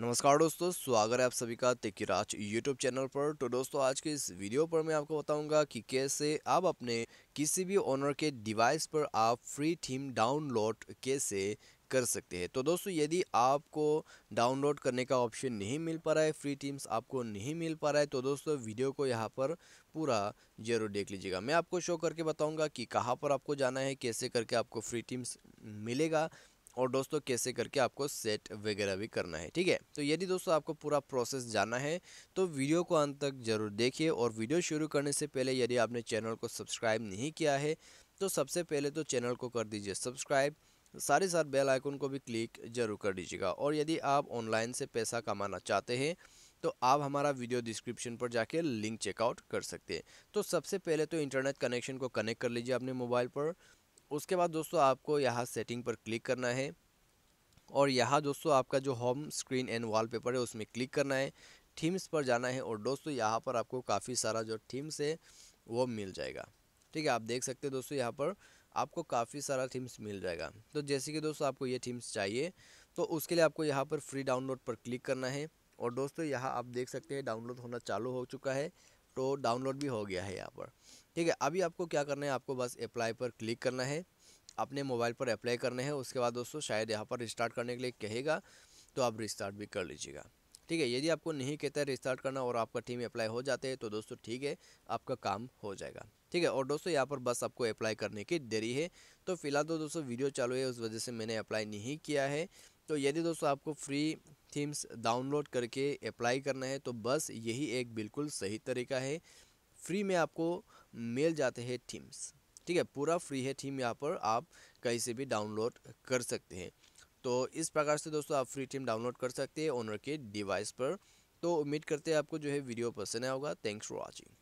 नमस्कार दोस्तों स्वागत है आप सभी का तिकिराज यूट्यूब चैनल पर तो दोस्तों आज के इस वीडियो पर मैं आपको बताऊंगा कि कैसे आप अपने किसी भी ओनर के डिवाइस पर आप फ्री थीम डाउनलोड कैसे कर सकते हैं तो दोस्तों यदि आपको डाउनलोड करने का ऑप्शन नहीं मिल पा रहा है फ्री टीम्स आपको नहीं मिल पा रहा है तो दोस्तों वीडियो को यहाँ पर पूरा जरूर देख लीजिएगा मैं आपको शो करके बताऊँगा कि कहाँ पर आपको जाना है कैसे करके आपको फ्री टीम्स मिलेगा और दोस्तों कैसे करके आपको सेट वगैरह भी करना है ठीक है तो यदि दोस्तों आपको पूरा प्रोसेस जानना है तो वीडियो को अंत तक ज़रूर देखिए और वीडियो शुरू करने से पहले यदि आपने चैनल को सब्सक्राइब नहीं किया है तो सबसे पहले तो चैनल को कर दीजिए सब्सक्राइब सारे साथ बेल आइकन को भी क्लिक जरूर कर दीजिएगा और यदि आप ऑनलाइन से पैसा कमाना चाहते हैं तो आप हमारा वीडियो डिस्क्रिप्शन पर जाके लिंक चेकआउट कर सकते हैं तो सबसे पहले तो इंटरनेट कनेक्शन को कनेक्ट कर लीजिए अपने मोबाइल पर उसके बाद दोस्तों आपको यहाँ सेटिंग पर क्लिक करना है और यहाँ दोस्तों आपका जो होम स्क्रीन एंड वॉलपेपर है उसमें क्लिक करना है थीम्स पर जाना है और दोस्तों यहाँ पर आपको काफ़ी सारा जो थीम्स है वो मिल जाएगा ठीक है आप देख सकते हैं दोस्तों यहाँ पर आपको काफ़ी सारा थीम्स मिल जाएगा तो जैसे कि दोस्तों आपको ये थीम्स चाहिए तो उसके लिए आपको यहाँ पर फ्री डाउनलोड पर क्लिक करना है और दोस्तों यहाँ आप देख सकते हैं डाउनलोड होना चालू हो चुका है तो डाउनलोड भी हो गया है यहाँ पर ठीक है अभी आपको क्या करना है आपको बस अप्लाई पर क्लिक करना है अपने मोबाइल पर अप्लाई करने हैं उसके बाद दोस्तों शायद यहाँ पर रिस्टार्ट करने के लिए कहेगा तो आप रिस्टार्ट भी कर लीजिएगा ठीक है यदि आपको नहीं कहता है रिस्टार्ट करना और आपका टीम अप्लाई हो जाते हैं तो दोस्तों ठीक है आपका काम हो जाएगा ठीक है और दोस्तों यहाँ पर बस आपको अप्लाई करने की देरी है तो फिलहाल तो दोस्तों वीडियो चालू है उस वजह से मैंने अप्लाई नहीं किया है तो यदि दोस्तों आपको फ्री थीम्स डाउनलोड करके अप्लाई करना है तो बस यही एक बिल्कुल सही तरीका है फ्री में आपको मिल जाते हैं थीम्स ठीक है पूरा फ्री है थीम यहाँ पर आप कहीं से भी डाउनलोड कर सकते हैं तो इस प्रकार से दोस्तों आप फ्री थीम डाउनलोड कर सकते हैं ओनर के डिवाइस पर तो उम्मीद करते हैं आपको जो है वीडियो पसंद आया होगा थैंक्स फॉर वॉचिंग